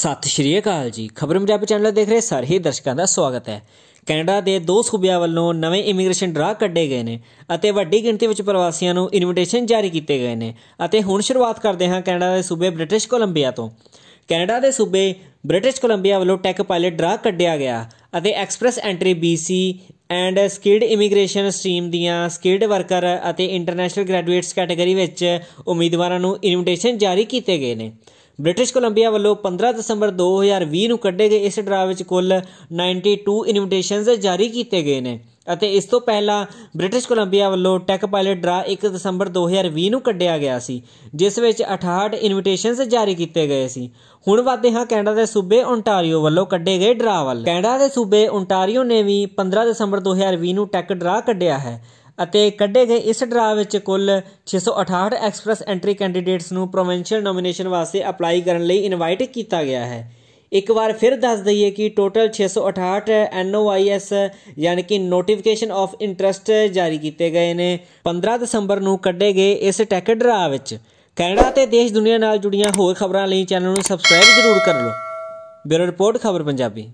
ਸਤਿ ਸ਼੍ਰੀ ਅਕਾਲ ਜੀ ਖਬਰ ਪੰਜਾਬ ਚੈਨਲ ਦੇਖ ਰਹੇ ਸਾਰੇ ਹੀ ਦਰਸ਼ਕਾਂ ਦਾ ਸਵਾਗਤ ਹੈ ਕੈਨੇਡਾ ਦੇ ਦੋ ਸੂਬਿਆਂ ਵੱਲੋਂ ਨਵੇਂ ਇਮੀਗ੍ਰੇਸ਼ਨ ਡਰਾ ਕੱਢੇ ਗਏ ਨੇ ਅਤੇ ਵੱਡੀ ਗਿਣਤੀ ਵਿੱਚ ਪ੍ਰਵਾਸੀਆਂ ਨੂੰ ਇਨਵੀਟੇਸ਼ਨ ਜਾਰੀ ਕੀਤੇ ਗਏ ਨੇ ਅਤੇ ਹੁਣ ਸ਼ੁਰੂਆਤ ਕਰਦੇ ਹਾਂ ਕੈਨੇਡਾ ਦੇ ਸੂਬੇ ਬ੍ਰਿਟਿਸ਼ ਕੋਲੰਬੀਆ ਤੋਂ ਕੈਨੇਡਾ ਦੇ ਸੂਬੇ ਬ੍ਰਿਟਿਸ਼ ਕੋਲੰਬੀਆ ਵੱਲੋਂ ਟੈਕ ਪਾਇਲਟ ਡਰਾ ਕੱਢਿਆ ਗਿਆ ਅਤੇ Express Entry BC and skilled immigration stream ਦੀਆਂ ਸਕਿਲਡ ਵਰਕਰ ਅਤੇ ਇੰਟਰਨੈਸ਼ਨਲ ਗ੍ਰੈਜੂਏਟਸ ਕੈਟਾਗਰੀ ਵਿੱਚ ਉਮੀਦਵਾਰਾਂ ਨੂੰ ਇਨਵੀਟੇਸ਼ਨ ਜਾਰੀ ਕੀਤੇ ਗਏ ਨੇ ਬ੍ਰਿਟਿਸ਼ ਕੋਲੰਬੀਆ ਵੱਲੋਂ 15 ਦਸੰਬਰ 2020 ਨੂੰ ਕੱਢੇ ਗਏ ਇਸ ਡਰਾਅ ਵਿੱਚ ਕੁੱਲ 92 ਇਨਵੀਟੇਸ਼ਨਸ ਜਾਰੀ ਕੀਤੇ ਗਏ ਨੇ ਅਤੇ ਇਸ ਤੋਂ ਪਹਿਲਾਂ ਬ੍ਰਿਟਿਸ਼ ਕੋਲੰਬੀਆ ਵੱਲੋਂ ਟੈਕ ਪਾਇਲਟ ਡਰਾ 1 ਦਸੰਬਰ 2020 ਨੂੰ ਕੱਢਿਆ ਗਿਆ ਸੀ ਜਿਸ ਵਿੱਚ 68 ਇਨਵੀਟੇਸ਼ਨਸ ਜਾਰੀ ਕੀਤੇ ਗਏ ਸੀ ਹੁਣ ਵਾਦੇ ਹਾਂ ਕੈਨੇਡਾ ਦੇ ਸੂਬੇ ਓਨਟਾਰੀਓ ਵੱਲੋਂ ਕੱਢੇ ਗਏ ਡਰਾਅ ਵੱਲ ਕੈਨੇਡਾ ਦੇ ਸੂਬੇ ਓਨਟਾਰੀਓ ਨੇ ਵੀ 15 ਦਸੰਬਰ 2020 ਨੂੰ ਟੈਕ ਡਰਾ ਕੱਢਿਆ ਹੈ ਅਤੇ ਕੱਢੇ ਗਏ ਇਸ ਡਰਾ ਵਿੱਚ ਕੁੱਲ 668 ਐਕਸਪ੍ਰੈਸ ਐਂਟਰੀ ਕੈਂਡੀਡੇਟਸ ਨੂੰ ਪ੍ਰੋਵਿੰਸ਼ੀਅਲ ਨੋਮੀਨੇਸ਼ਨ ਵਾਸਤੇ ਅਪਲਾਈ ਕਰਨ ਲਈ ਇਨਵਾਈਟ ਕੀਤਾ ਗਿਆ ਹੈ ਇੱਕ ਵਾਰ ਫਿਰ ਦੱਸ ਦਈਏ ਕਿ ਟੋਟਲ 668 ਐਨਓਆਈਐਸ ਯਾਨੀ ਕਿ ਨੋਟੀਫਿਕੇਸ਼ਨ ਆਫ ਇੰਟਰਸਟ ਜਾਰੀ ਕੀਤੇ ਗਏ ਨੇ 15 ਦਸੰਬਰ ਨੂੰ ਕੱਢੇ ਗਏ ਇਸ ਟੈਕ ਡਰਾ ਵਿੱਚ ਕੈਨੇਡਾ ਤੇ ਦੇਸ਼ ਦੁਨੀਆ ਨਾਲ ਜੁੜੀਆਂ ਹੋਰ ਖਬਰਾਂ ਲਈ ਚੈਨਲ ਨੂੰ ਸਬਸਕ੍ਰਾਈਬ ਜ਼ਰੂਰ ਕਰ ਲਓ ਬਿਊਰੋ ਰਿਪੋਰਟ ਖਬਰ ਪੰਜਾਬੀ